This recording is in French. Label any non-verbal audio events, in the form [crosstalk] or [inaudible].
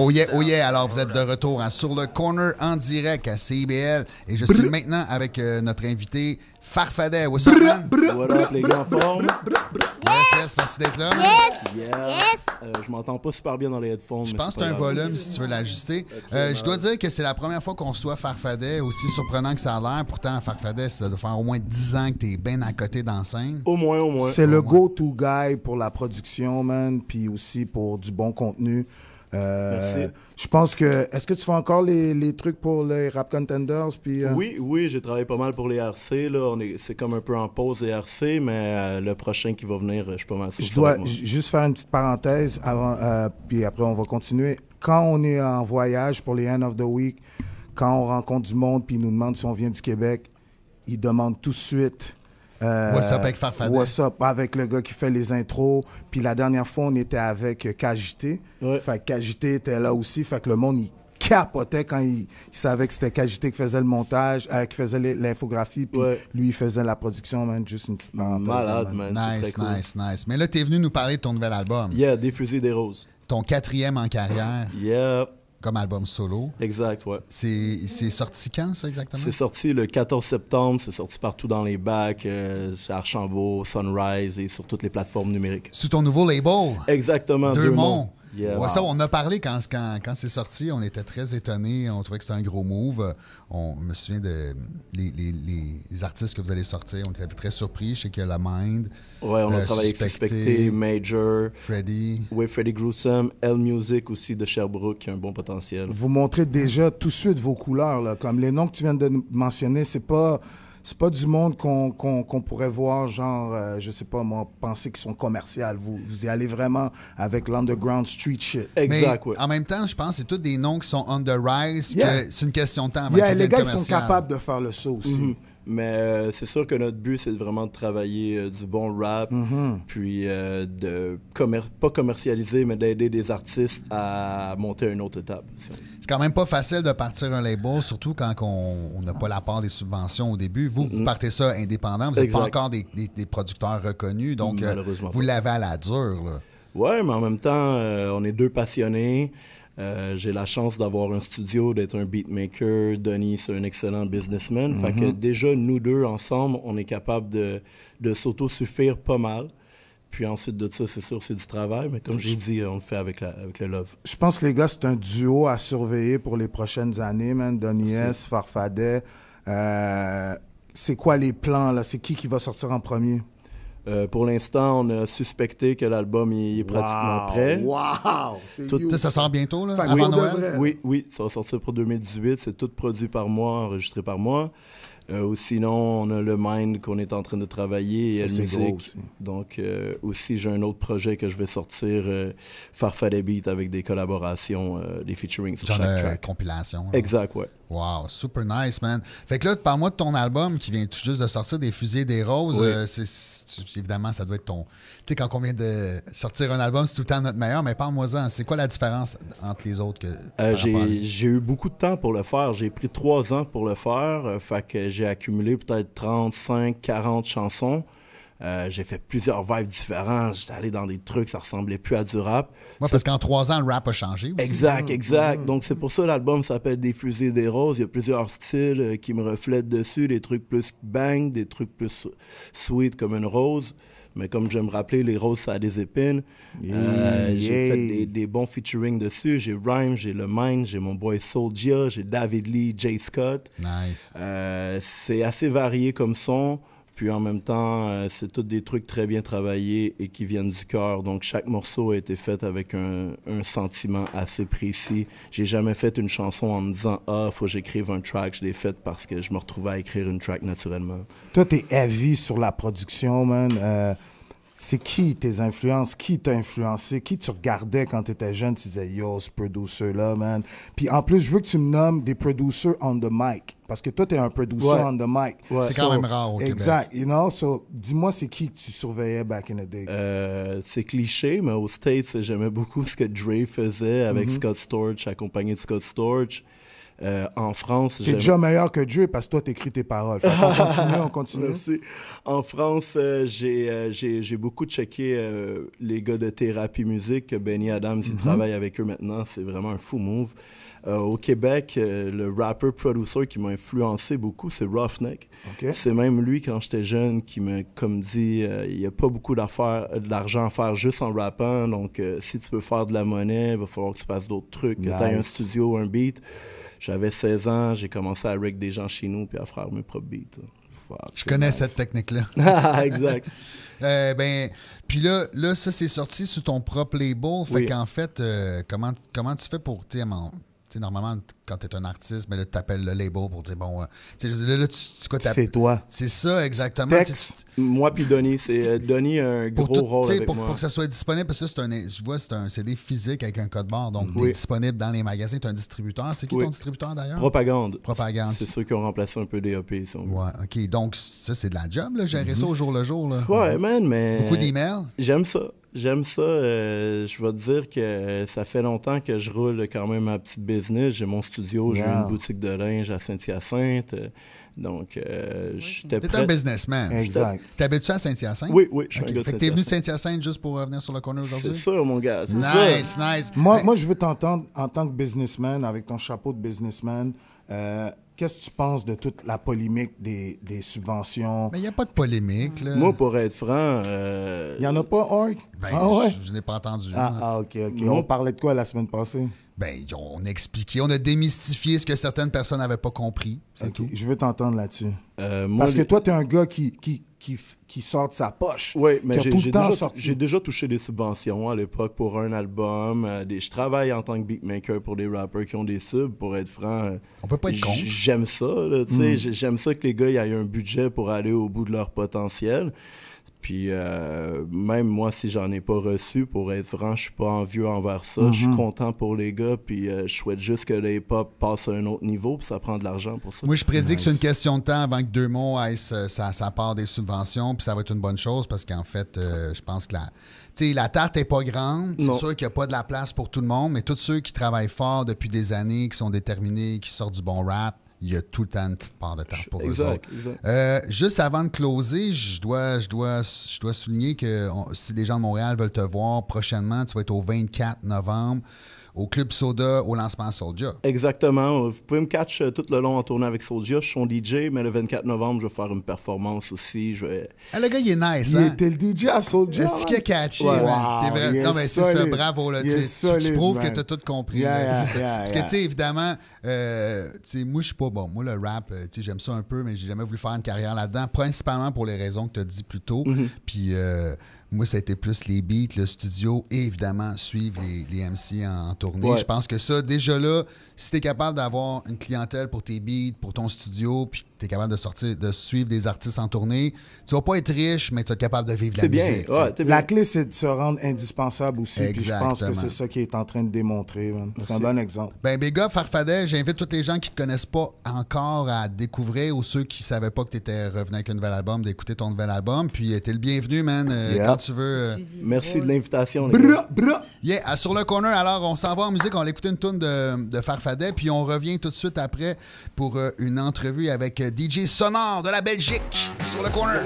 Oh yeah, oh yeah. Alors, vous êtes de retour hein, sur le corner en direct à CBL Et je suis maintenant avec euh, notre invité Farfadet. What's up, man? What up, les gars, Yes, yes, d'être là. Yes! Yes! Euh, je m'entends pas super bien dans les headphones. Je pense que as un volume si tu veux l'ajuster. Euh, ben je dois dire que c'est la première fois qu'on soit Farfadet, aussi surprenant que ça a l'air. Pourtant, Farfadet, ça doit faire au moins 10 ans que es bien à côté d'enseigne. Au moins, au moins. C'est le go-to guy pour la production, man, puis aussi pour du bon contenu. Euh, Merci. Je pense que. Est-ce que tu fais encore les, trucs pour les Rap Contenders? Puis, euh? Oui, oui, j'ai travaillé pas mal pour les RC. Là. On est, c'est comme un peu en pause les RC, mais euh, le prochain qui va venir, je suis pas mal Je dois juste faire une petite parenthèse, avant, puis après, on va continuer. Quand on est en voyage pour les End of the Week, quand on rencontre du monde puis ils nous demandent si on vient du Québec, ils demandent tout de suite euh, what's up avec Farfadet. What's up avec le gars qui fait les intros. Puis la dernière fois, on était avec Cagité. Fait que était là aussi. Fait que le monde, il capotait quand il, savait que c'était Cagité qui faisait le montage, euh, qui faisait l'infographie, puis lui, il faisait la production, man. Juste une petite Malade, man. Nice, nice, nice. Mais là, t'es venu nous parler de ton nouvel album. Yeah, Diffuser des roses. Ton quatrième en carrière. Yeah comme album solo. Exact, ouais. C'est sorti quand, ça, exactement? C'est sorti le 14 septembre. C'est sorti partout dans les bacs, euh, Archambault, Sunrise et sur toutes les plateformes numériques. Sous ton nouveau label? Exactement. Deux, on a parlé quand, c'est sorti. On était très étonnés. On trouvait que c'était un gros move. On me souvient des artistes que vous allez sortir. On était très surpris. Je sais qu'il y a La Mind. Ouais, on a euh, travaillé avec Suspecté, Major. Freddy. Oui, Freddy Gruesome. L Music aussi de Sherbrooke qui a un bon potentiel. Vous montrez déjà tout de suite vos couleurs. Là, comme les noms que tu viens de mentionner, c'est pas c'est pas du monde qu'on pourrait voir, genre, euh, je sais pas moi, penser qu'ils sont commerciaux. Vous, y allez vraiment avec l'underground street shit. Exact, Mais, En même temps, je pense que c'est tous des noms qui sont on the rise, c'est une question de temps. les gars, sont capables de faire le saut aussi. Mm-hmm. Mais euh, c'est sûr que notre but, c'est vraiment de travailler euh, du bon rap, mm-hmm. puis euh, de pas commercialiser, mais d'aider des artistes à monter une autre étape. C'est quand même pas facile de partir un label, surtout quand on n'a pas la part des subventions au début. Vous, mm-hmm. partez ça indépendant, vous n'êtes pas encore des, producteurs reconnus, donc vous l'avez à la dure. Oui, mais en même temps, on est deux passionnés. Euh, j'ai la chance d'avoir un studio, d'être un beatmaker. Denis, c'est un excellent businessman. Fait que mm-hmm. déjà, nous deux, ensemble, on est capable de, de s'auto-suffire pas mal. Puis ensuite de ça, c'est sûr, c'est du travail, mais comme j'ai dit, on le fait avec, la, avec le love. Je pense que les gars, c'est un duo à surveiller pour les prochaines années, man. Donnie S, Farfadet. Euh, c'est quoi les plans, là? C'est qui qui va sortir en premier? Euh, pour l'instant, on a suspecté que l'album est, pratiquement prêt. Wow! ça sort bientôt, là, avant Noël? Oui, oui, ça va sortir pour 2018. C'est tout produit par moi, enregistré par moi. Euh, ou sinon, on a le Mind qu'on est en train de travailler et le musique. Donc, euh, aussi, j'ai un autre projet que je vais sortir, euh, Beat, avec des collaborations, euh, des featuring sur chaque track. compilation. Exact, ouais. Wow, super nice, man. Fait que là, parle-moi de ton album qui vient tout juste de sortir des Fusées des Roses. évidemment, ça doit être ton. Tu sais, quand on vient de sortir un album, c'est tout le temps notre meilleur, mais parle-moi-en. C'est quoi la différence entre les autres que. Euh, j'ai eu beaucoup de temps pour le faire. J'ai pris trois ans pour le faire. fait que j'ai accumulé peut-être 35, 40 chansons. Euh, j'ai fait plusieurs vibes différents. J'étais allé dans des trucs, ça ressemblait plus à du rap. Moi, parce qu'en trois ans, le rap a changé Exact, mm, exact. Mm. Donc, c'est pour ça l'album s'appelle Des fusées, des roses. Il y a plusieurs styles euh, qui me reflètent dessus. Des trucs plus bang, des trucs plus sweet comme une rose. Mais comme je me rappeler, Les Roses, ça a des épines. Euh, j'ai fait des, bons featuring dessus. J'ai Rhyme, j'ai Le Mind, j'ai mon boy Soldier, j'ai David Lee, Jay Scott. Nice. Euh, c'est assez varié comme son. Puis en même temps, euh, c'est tous des trucs très bien travaillés et qui viennent du cœur. Donc chaque morceau a été fait avec un, sentiment assez précis. J'ai jamais fait une chanson en me disant Ah, faut que j'écrive un track. Je l'ai fait parce que je me retrouvais à écrire une track naturellement. Toi, t'es avis sur la production, man c'est qui tes influences, qui t'a influencé, qui tu regardais quand tu étais jeune, tu disais yo, ce producer-là, man. Puis en plus, je veux que tu me nommes des producers on the mic. Parce que toi, t'es un producer on the mic. C'est quand même rare au Exact. You know? So, dis-moi, c'est qui tu surveillais back in the days? Euh, c'est cliché, mais aux States, j'aimais beaucoup ce que Dre faisait avec mm-hmm. Scott Storch, accompagné de Scott Storch. Euh, en France. T'es déjà meilleur que Dieu parce que toi, t'écris tes paroles. on continue, [laughs] En France, euh, euh, j'ai beaucoup checké les gars de thérapie musique. Benny Adams, il mm-hmm. travaille avec eux maintenant. C'est vraiment un fou move. au Québec, le rapper producer qui m'a influencé beaucoup, c'est Roughneck. C'est même lui, quand j'étais jeune, qui m'a comme dit, il n'y a pas beaucoup d'argent à faire juste en rappant. Donc, si tu peux faire de la monnaie, il va falloir que tu fasses d'autres trucs, que tu aies un studio, un beat. J'avais 16 ans, j'ai commencé à wreck des gens chez nous puis à faire mes propres beats. je connais cette technique-là. [laughs] Ah, exact. [laughs] Euh, ben, puis là, là, ça, c'est sorti sous ton propre label. Fait qu'en fait, euh, comment, comment tu fais pour, normalement, quand tu es un artiste, mais ben là, tu appelles le label pour dire, bon, c'est toi. C'est ça, exactement. moi puis Denis, c'est euh, un gros rôle avec pour, moi. pour que ça soit disponible, parce que c'est un, je vois, c'est un CD physique avec un code barre, donc mm. disponible dans les magasins, tu un distributeur. C'est qui ton distributeur d'ailleurs? Propagande. Propagande. C'est ceux qui ont remplacé un peu des si Ouais, OK. Donc, ça, c'est de la job, là, gérer mm-hmm. ça au jour le jour. Ouais, man, mais... Beaucoup d'emails. J'aime ça. J'aime ça. Euh, je vais te dire que euh, ça fait longtemps que je roule quand même ma petite business. J'ai mon studio, j'ai une boutique de linge à Saint-Hyacinthe. Euh, donc, je suis un businessman. Exact. T'es habitué à Saint-Hyacinthe? Oui, oui, je suis Fait que t'es venu de Saint-Hyacinthe juste pour venir sur le corner aujourd'hui? C'est ça mon gars. Nice, nice. Moi, moi, je veux t'entendre en tant que businessman, avec ton chapeau de businessman, euh, qu'est-ce que tu penses de toute la polémique des, subventions? Mais il n'y a pas de polémique. Là. Moi, pour être franc. Euh, il n'y en a pas, un? Ben, ah Je, n'ai pas entendu. Ah, ah OK, OK. On parlait de quoi la semaine passée? Ben, on a expliqué, on a démystifié ce que certaines personnes n'avaient pas compris. C'est tout. Je veux t'entendre là-dessus. Euh, Parce que toi, tu es un gars qui, qui, qui, sort de sa poche. Oui, mais j'ai déjà, touché des subventions à l'époque pour un album. Euh, je travaille en tant que beatmaker pour des rappers qui ont des subs, pour être franc. Euh, on peut pas être con. J'aime ça, tu hmm. J'aime ça que les gars aient un budget pour aller au bout de leur potentiel. Puis euh, même moi, si j'en ai pas reçu, pour être franc, je suis pas envieux envers ça. Je suis mhm. content pour les gars, puis euh, je souhaite juste que les pop passent à un autre niveau, puis ça prend de l'argent pour ça. Moi, je prédis que c'est une question de temps avant que deux mots aillent euh, ça, part des subventions, puis ça va être une bonne chose, parce qu'en fait, je pense que la, la tarte est pas grande. C'est sûr qu'il n'y a pas de la place pour tout le monde, mais tous ceux qui travaillent fort depuis des années, qui sont déterminés, qui sortent du bon rap, il y a tout le temps une petite part de temps pour exact, euh, juste avant de closer, je dois, je dois, je dois souligner que si les gens de Montréal veulent te voir prochainement, tu vas être au 24 novembre au Club Soda, au lancement Soldier. Exactement. Vous pouvez me catch euh, tout le long en tournée avec Soldier. Je suis son DJ, mais le 24 novembre, je vais faire une performance aussi. Je ah, le gars, il est nice. Il hein? était le DJ à Soldier. C'est ce qui a catché. non, mais c'est ça, bravo. Là. tu, prouves que tu as tout compris. Parce que, tu sais, évidemment, euh, moi, je suis pas bon. Moi, le rap, euh, j'aime ça un peu, mais j'ai jamais voulu faire une carrière là-dedans, principalement pour les raisons que tu as dit plus tôt. Mm-hmm. Puis, euh, moi, ça a été plus les beats, le studio et évidemment suivre les, les MC en, en je pense que ça, déjà là, si tu es capable d'avoir une clientèle pour tes beats, pour ton studio, puis tu es capable de sortir, de suivre des artistes en tournée, tu vas pas être riche, mais tu vas capable de vivre la bien. musique. La clé, c'est de se rendre indispensable aussi. Puis je pense que c'est ça qui est en train de démontrer. C'est un exemple. Ben, Béga, Farfadet, j'invite tous les gens qui te connaissent pas encore à découvrir ou ceux qui savaient pas que tu étais revenu avec un nouvel album, d'écouter ton nouvel album. Puis, euh, tu es le bienvenu, man, euh, quand tu veux. Euh. Merci de l'invitation. Yeah, euh, sur le corner, alors on s'en va en musique, on écoute une tourne de, de, Farfadet, puis on revient tout de suite après pour euh, une entrevue avec euh, DJ Sonore de la Belgique sur le corner.